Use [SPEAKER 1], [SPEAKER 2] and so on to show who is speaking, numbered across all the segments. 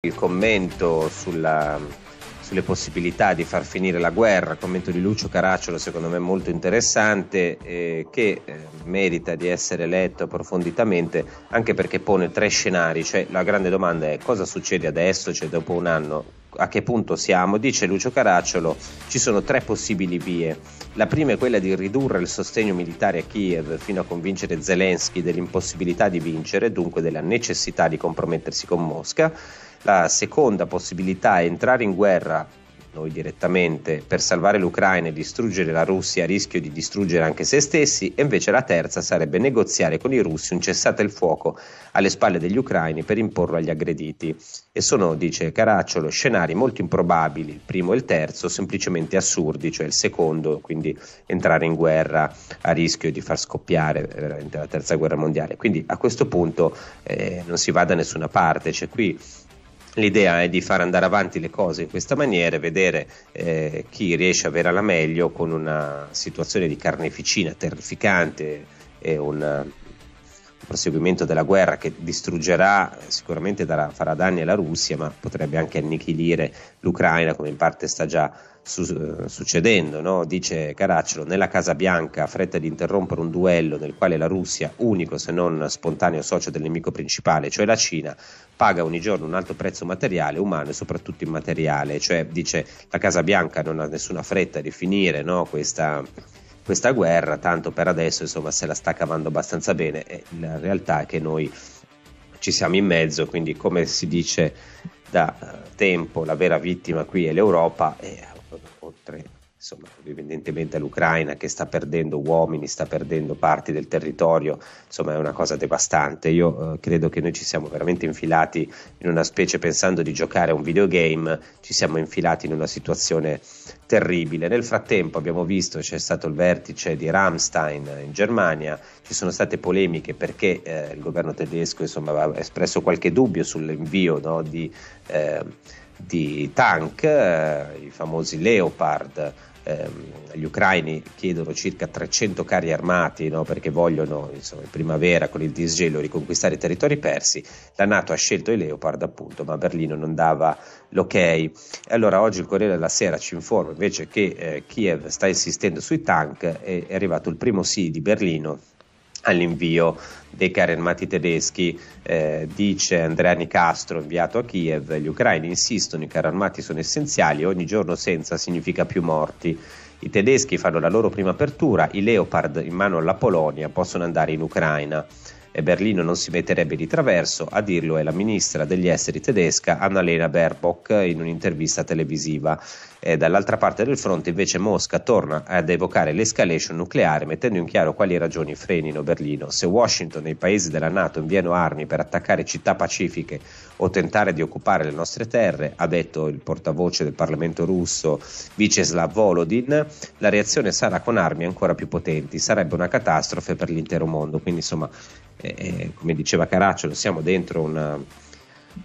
[SPEAKER 1] Il commento sulla, sulle possibilità di far finire la guerra, il commento di Lucio Caracciolo secondo me molto interessante, eh, che eh, merita di essere letto approfonditamente anche perché pone tre scenari, cioè la grande domanda è cosa succede adesso, cioè dopo un anno, a che punto siamo, dice Lucio Caracciolo, ci sono tre possibili vie. La prima è quella di ridurre il sostegno militare a Kiev fino a convincere Zelensky dell'impossibilità di vincere, dunque della necessità di compromettersi con Mosca. La seconda possibilità è entrare in guerra noi direttamente per salvare l'Ucraina e distruggere la Russia a rischio di distruggere anche se stessi e invece la terza sarebbe negoziare con i russi un cessate il fuoco alle spalle degli ucraini per imporlo agli aggrediti e sono, dice Caracciolo, scenari molto improbabili, il primo e il terzo semplicemente assurdi, cioè il secondo, quindi entrare in guerra a rischio di far scoppiare eh, veramente la terza guerra mondiale. Quindi a questo punto eh, non si va da nessuna parte, cioè qui L'idea è di far andare avanti le cose in questa maniera e vedere eh, chi riesce a avere la meglio con una situazione di carneficina terrificante e un proseguimento della guerra che distruggerà, sicuramente darà, farà danni alla Russia, ma potrebbe anche annichilire l'Ucraina come in parte sta già su- succedendo, no? dice Caracciolo, nella Casa Bianca fretta di interrompere un duello nel quale la Russia, unico se non spontaneo socio del nemico principale, cioè la Cina, paga ogni giorno un alto prezzo materiale, umano e soprattutto immateriale, cioè dice la Casa Bianca non ha nessuna fretta di finire no? questa, questa guerra, tanto per adesso insomma se la sta cavando abbastanza bene e la realtà è che noi ci siamo in mezzo, quindi come si dice da eh, tempo la vera vittima qui è l'Europa e oltre, insomma, evidentemente all'Ucraina che sta perdendo uomini, sta perdendo parti del territorio, insomma è una cosa devastante. Io eh, credo che noi ci siamo veramente infilati in una specie pensando di giocare a un videogame, ci siamo infilati in una situazione terribile. Nel frattempo abbiamo visto c'è stato il vertice di Ramstein in Germania, ci sono state polemiche perché eh, il governo tedesco insomma, aveva espresso qualche dubbio sull'invio no, di... Eh, di tank, eh, i famosi Leopard. Ehm, gli ucraini chiedono circa 300 carri armati no, perché vogliono insomma, in primavera con il disgelo riconquistare i territori persi. La Nato ha scelto i Leopard, appunto, ma Berlino non dava l'ok. Allora oggi il Corriere della Sera ci informa invece che eh, Kiev sta insistendo sui tank, è arrivato il primo sì di Berlino all'invio dei carri armati tedeschi, eh, dice Andrea Nicastro, inviato a Kiev, gli ucraini insistono, i carri armati sono essenziali, ogni giorno senza significa più morti. I tedeschi fanno la loro prima apertura, i Leopard in mano alla Polonia possono andare in Ucraina e Berlino non si metterebbe di traverso, a dirlo è la ministra degli esteri tedesca Annalena Baerbock in un'intervista televisiva. E dall'altra parte del fronte invece Mosca torna ad evocare l'escalation nucleare mettendo in chiaro quali ragioni frenino Berlino. Se Washington e i paesi della Nato inviano armi per attaccare città pacifiche o tentare di occupare le nostre terre, ha detto il portavoce del Parlamento russo Vyacheslav Volodin, la reazione sarà con armi ancora più potenti, sarebbe una catastrofe per l'intero mondo. Quindi insomma eh, come diceva Caracciolo, siamo dentro una,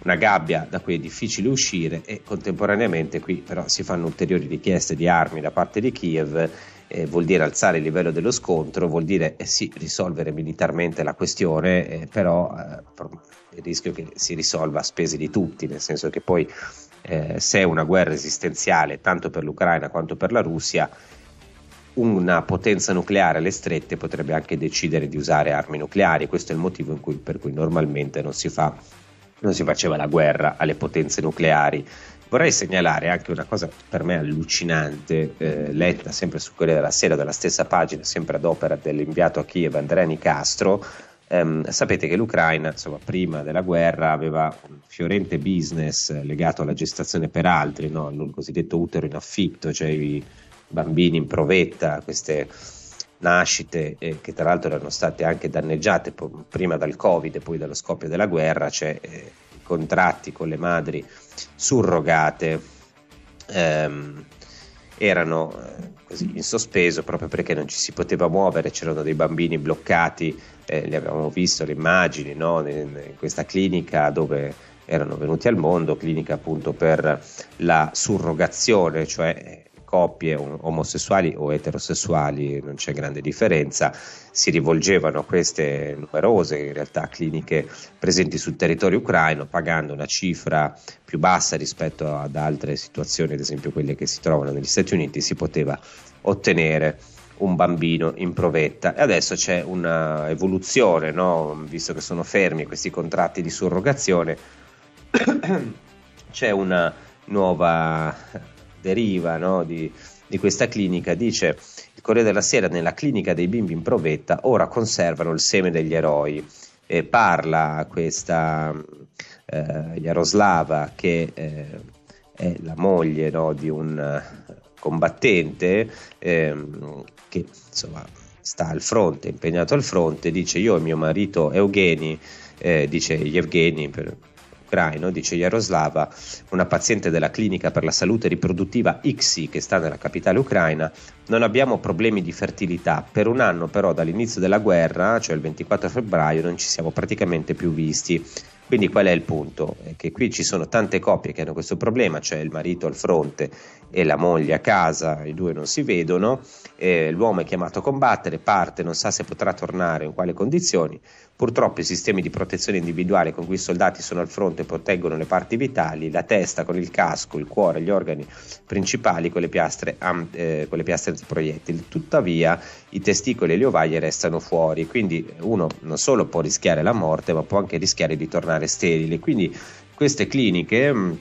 [SPEAKER 1] una gabbia da cui è difficile uscire e contemporaneamente qui però si fanno ulteriori richieste di armi da parte di Kiev eh, vuol dire alzare il livello dello scontro, vuol dire eh sì, risolvere militarmente la questione, eh, però eh, il rischio è che si risolva a spese di tutti, nel senso che poi eh, se è una guerra esistenziale tanto per l'Ucraina quanto per la Russia, una potenza nucleare alle strette potrebbe anche decidere di usare armi nucleari, questo è il motivo cui, per cui normalmente non si, fa, non si faceva la guerra alle potenze nucleari. Vorrei segnalare anche una cosa per me allucinante, eh, letta sempre su Corriere della Sera, dalla stessa pagina, sempre ad opera dell'inviato a Kiev Andrea Nicastro. Um, sapete che l'Ucraina, insomma, prima della guerra aveva un fiorente business legato alla gestazione per altri, no? al cosiddetto utero in affitto, cioè i, bambini in provetta, queste nascite eh, che tra l'altro erano state anche danneggiate po- prima dal Covid e poi dallo scoppio della guerra, cioè eh, contratti con le madri surrogate ehm, erano eh, così in sospeso proprio perché non ci si poteva muovere, c'erano dei bambini bloccati, eh, li avevamo visto le immagini no? in, in questa clinica dove erano venuti al mondo, clinica appunto per la surrogazione, cioè eh, coppie um, omosessuali o eterosessuali, non c'è grande differenza, si rivolgevano a queste numerose in realtà cliniche presenti sul territorio ucraino pagando una cifra più bassa rispetto ad altre situazioni, ad esempio quelle che si trovano negli Stati Uniti, si poteva ottenere un bambino in provetta e adesso c'è un'evoluzione, no? visto che sono fermi questi contratti di surrogazione, c'è una nuova deriva no, di, di questa clinica dice il Corriere della Sera nella clinica dei bimbi in provetta ora conservano il seme degli eroi e parla questa eh, Jaroslava che eh, è la moglie no, di un eh, combattente eh, che insomma sta al fronte, impegnato al fronte, dice io e mio marito Eugeni, eh, dice Yevgeni per, ucraino, dice Jaroslava, una paziente della clinica per la salute riproduttiva XI che sta nella capitale ucraina, non abbiamo problemi di fertilità. Per un anno però dall'inizio della guerra, cioè il 24 febbraio, non ci siamo praticamente più visti. Quindi qual è il punto? È che qui ci sono tante coppie che hanno questo problema, cioè il marito al fronte e la moglie a casa, i due non si vedono, eh, l'uomo è chiamato a combattere, parte, non sa se potrà tornare, in quali condizioni, purtroppo i sistemi di protezione individuale con cui i soldati sono al fronte proteggono le parti vitali, la testa con il casco, il cuore, gli organi principali con le piastre, eh, con le piastre antiproiettili, tuttavia i testicoli e le ovaie restano fuori, quindi uno non solo può rischiare la morte ma può anche rischiare di tornare sterile, quindi queste cliniche mm,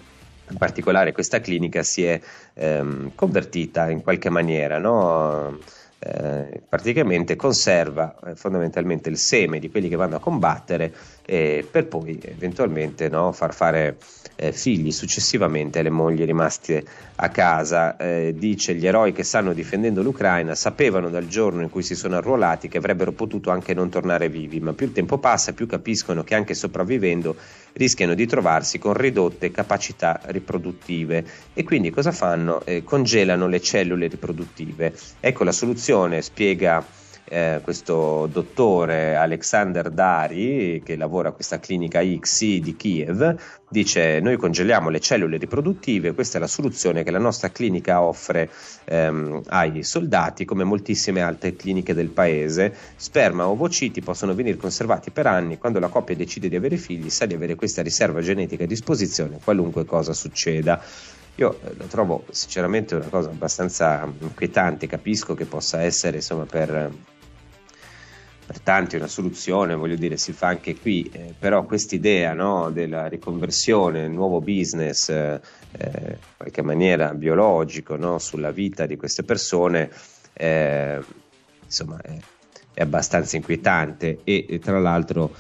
[SPEAKER 1] in particolare questa clinica si è ehm, convertita in qualche maniera, no? Eh, praticamente conserva eh, fondamentalmente il seme di quelli che vanno a combattere eh, per poi eventualmente no, far fare eh, figli successivamente alle mogli rimaste a casa. Eh, dice gli eroi che stanno difendendo l'Ucraina sapevano dal giorno in cui si sono arruolati che avrebbero potuto anche non tornare vivi, ma più il tempo passa più capiscono che anche sopravvivendo rischiano di trovarsi con ridotte capacità riproduttive e quindi cosa fanno? congelano le cellule riproduttive. Ecco la soluzione situazione, spiega eh, questo dottore Alexander Dari, che lavora a questa clinica XI di Kiev, dice noi congeliamo le cellule riproduttive, questa è la soluzione che la nostra clinica offre ehm, ai soldati, come moltissime altre cliniche del paese. Sperma o ovociti possono venire conservati per anni, quando la coppia decide di avere figli sa di avere questa riserva genetica a disposizione, qualunque cosa succeda. Io eh, la trovo sinceramente una cosa abbastanza inquietante, capisco che possa essere insomma per, eh, per tanti una soluzione, voglio dire si fa anche qui, eh, però quest'idea no, della riconversione, il nuovo business eh, eh, in qualche maniera biologico no, sulla vita di queste persone, eh, insomma è, è abbastanza inquietante e, e tra l'altro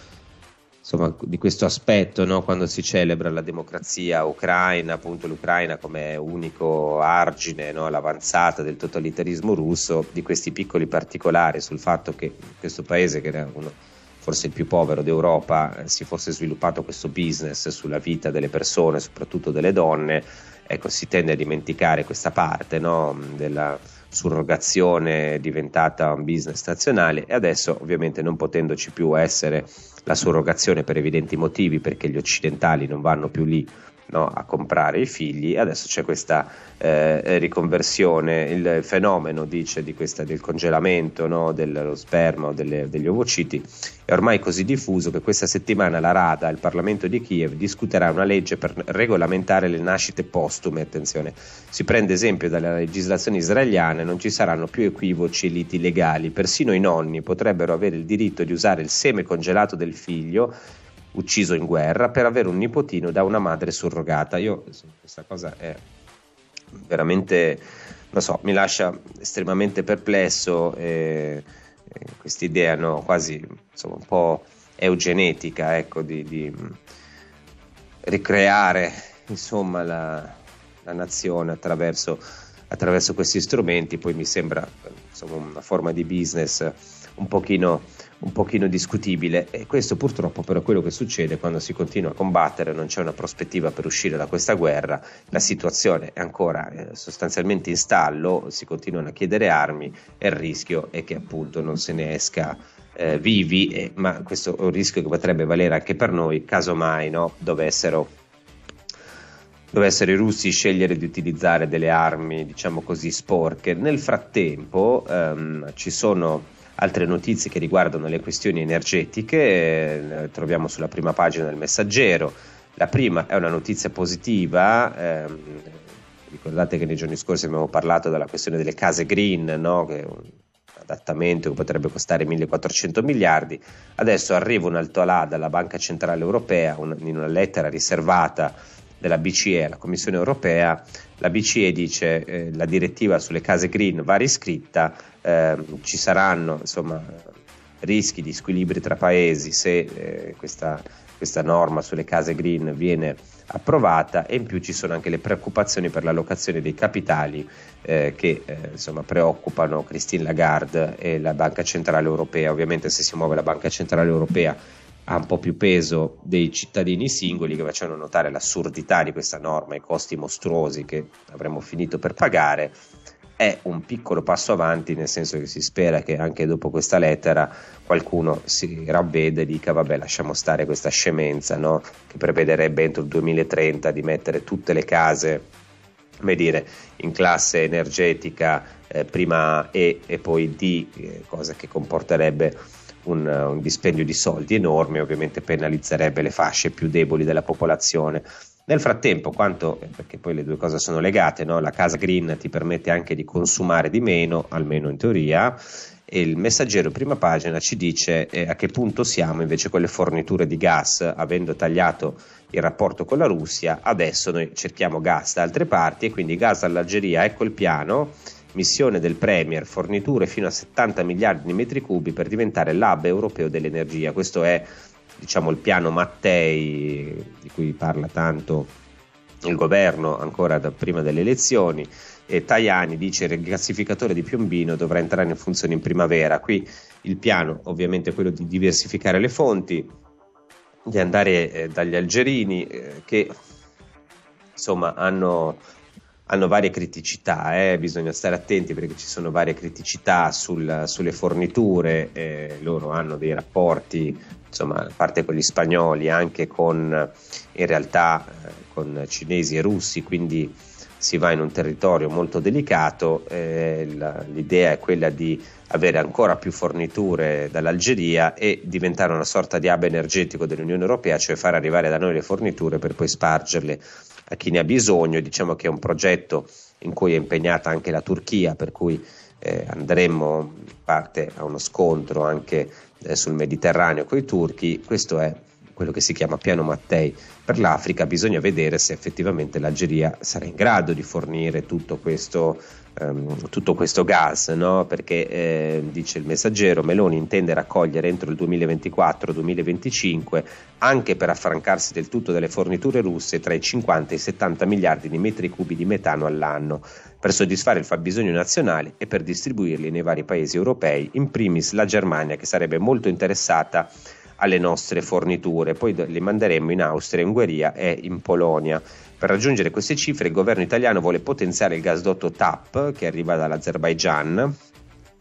[SPEAKER 1] insomma, di questo aspetto no? quando si celebra la democrazia ucraina, appunto l'Ucraina come unico argine no? all'avanzata del totalitarismo russo, di questi piccoli particolari sul fatto che questo paese, che era uno, forse il più povero d'Europa, eh, si fosse sviluppato questo business sulla vita delle persone, soprattutto delle donne, ecco, si tende a dimenticare questa parte no? della surrogazione diventata un business nazionale e adesso ovviamente non potendoci più essere la surrogazione per evidenti motivi perché gli occidentali non vanno più lì no? a comprare i figli. Adesso c'è questa eh, riconversione, il fenomeno dice di questa, del congelamento no? dello sperma o delle, degli ovociti è ormai così diffuso che questa settimana la Rada, il Parlamento di Kiev, discuterà una legge per regolamentare le nascite postume. Attenzione, si prende esempio dalla legislazione israeliana, non ci saranno più equivoci e liti legali, persino i nonni potrebbero avere il diritto di usare il seme congelato del figlio ucciso in guerra per avere un nipotino da una madre surrogata. Io questa cosa è veramente, non so, mi lascia estremamente perplesso eh, eh, questa idea no, quasi insomma, un po' eugenetica ecco, di, di mm, ricreare insomma, la, la nazione attraverso, attraverso, questi strumenti, poi mi sembra insomma, una forma di business un pochino un pochino discutibile e questo purtroppo però è quello che succede quando si continua a combattere, non c'è una prospettiva per uscire da questa guerra, la situazione è ancora eh, sostanzialmente in stallo, si continuano a chiedere armi e il rischio è che appunto non se ne esca eh, vivi, eh, ma questo è un rischio che potrebbe valere anche per noi, casomai no, dovessero dovessero i russi scegliere di utilizzare delle armi, diciamo così, sporche. Nel frattempo ehm, ci sono Altre notizie che riguardano le questioni energetiche eh, troviamo sulla prima pagina del Messaggero. La prima è una notizia positiva. Ehm, ricordate che nei giorni scorsi abbiamo parlato della questione delle case green, no? che è un adattamento che potrebbe costare 1400 miliardi. Adesso arriva un alto là dalla Banca Centrale Europea un, in una lettera riservata della BCE la Commissione europea, la BCE dice eh, la direttiva sulle case green va riscritta, eh, ci saranno insomma, rischi di squilibri tra paesi se eh, questa, questa norma sulle case green viene approvata e in più ci sono anche le preoccupazioni per l'allocazione dei capitali eh, che eh, insomma, preoccupano Christine Lagarde e la Banca Centrale Europea. Ovviamente se si muove la Banca Centrale Europea ha un po' più peso dei cittadini singoli che facevano notare l'assurdità di questa norma, i costi mostruosi che avremmo finito per pagare, è un piccolo passo avanti, nel senso che si spera che anche dopo questa lettera qualcuno si ravveda e dica vabbè lasciamo stare questa scemenza no? che prevederebbe entro il 2030 di mettere tutte le case come dire, in classe energetica eh, prima E e poi D, eh, cosa che comporterebbe un, eh, un dispendio di soldi enorme, ovviamente penalizzerebbe le fasce più deboli della popolazione. Nel frattempo, quanto, eh, perché poi le due cose sono legate, no? la casa green ti permette anche di consumare di meno, almeno in teoria, e il messaggero prima pagina ci dice eh, a che punto siamo invece con le forniture di gas, avendo tagliato il rapporto con la Russia, adesso noi cerchiamo gas da altre parti e quindi gas all'Algeria, ecco il piano, missione del Premier, forniture fino a 70 miliardi di metri cubi per diventare l'hub europeo dell'energia. Questo è diciamo, il piano Mattei di cui parla tanto il governo ancora da prima delle elezioni e Tajani dice che il gasificatore di Piombino dovrà entrare in funzione in primavera. Qui il piano ovviamente è quello di diversificare le fonti, di andare eh, dagli algerini eh, che insomma hanno hanno varie criticità, eh? bisogna stare attenti perché ci sono varie criticità sul, sulle forniture, eh, loro hanno dei rapporti, insomma, a parte con gli spagnoli, anche con, in realtà eh, con cinesi e russi, quindi si va in un territorio molto delicato, eh, la, l'idea è quella di avere ancora più forniture dall'Algeria e diventare una sorta di hub energetico dell'Unione Europea, cioè far arrivare da noi le forniture per poi spargerle a chi ne ha bisogno. Diciamo che è un progetto in cui è impegnata anche la Turchia, per cui eh, andremo in parte a uno scontro anche eh, sul Mediterraneo con i turchi. Questo è quello che si chiama piano Mattei per l'Africa, bisogna vedere se effettivamente l'Algeria sarà in grado di fornire tutto questo, um, tutto questo gas, no? perché eh, dice il messaggero Meloni intende raccogliere entro il 2024-2025, anche per affrancarsi del tutto dalle forniture russe, tra i 50 e i 70 miliardi di metri cubi di metano all'anno, per soddisfare il fabbisogno nazionale e per distribuirli nei vari paesi europei, in primis la Germania che sarebbe molto interessata a alle nostre forniture, poi le manderemo in Austria, Ungheria e in Polonia. Per raggiungere queste cifre il governo italiano vuole potenziare il gasdotto TAP che arriva dall'Azerbaigian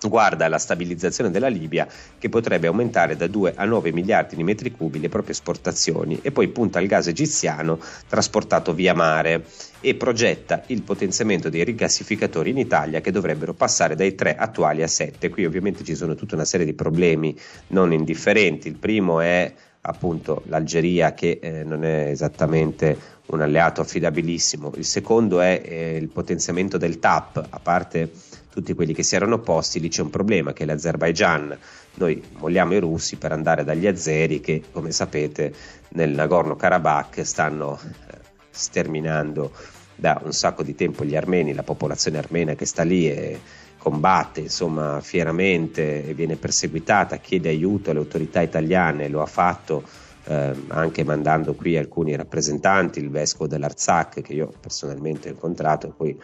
[SPEAKER 1] guarda la stabilizzazione della Libia che potrebbe aumentare da 2 a 9 miliardi di metri cubi le proprie esportazioni e poi punta al gas egiziano trasportato via mare e progetta il potenziamento dei rigassificatori in Italia che dovrebbero passare dai 3 attuali a 7. Qui ovviamente ci sono tutta una serie di problemi non indifferenti. Il primo è appunto l'Algeria che eh, non è esattamente un alleato affidabilissimo. Il secondo è eh, il potenziamento del TAP, a parte tutti quelli che si erano opposti, lì c'è un problema che l'Azerbaigian, noi vogliamo i russi per andare dagli azeri che come sapete nel Nagorno-Karabakh stanno eh, sterminando da un sacco di tempo gli armeni, la popolazione armena che sta lì e combatte insomma fieramente e viene perseguitata, chiede aiuto alle autorità italiane, lo ha fatto eh, anche mandando qui alcuni rappresentanti, il vescovo dell'Arzak che io personalmente ho incontrato e poi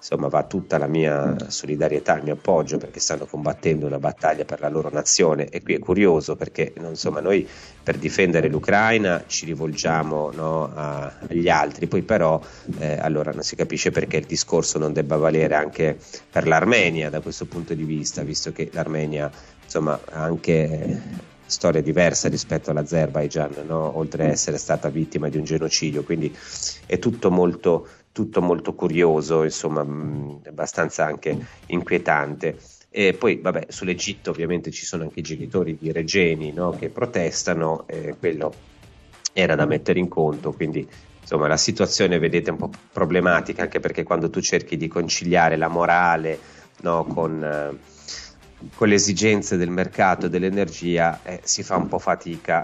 [SPEAKER 1] insomma va tutta la mia mm. solidarietà, il mio appoggio perché stanno combattendo una battaglia per la loro nazione e qui è curioso perché insomma, noi per difendere l'Ucraina ci rivolgiamo no, a, agli altri, poi però eh, allora non si capisce perché il discorso non debba valere anche per l'Armenia da questo punto di vista, visto che l'Armenia insomma ha anche storia diversa rispetto all'Azerbaigian, no? oltre ad essere stata vittima di un genocidio, quindi è tutto molto tutto molto curioso, insomma, mh, mm, abbastanza anche inquietante. E poi, vabbè, sull'Egitto ovviamente ci sono anche i genitori di Regeni no, che protestano, e quello era da mettere in conto, quindi insomma la situazione vedete è un po' problematica, anche perché quando tu cerchi di conciliare la morale no, con, eh, con, le esigenze del mercato e dell'energia eh, si fa un po' fatica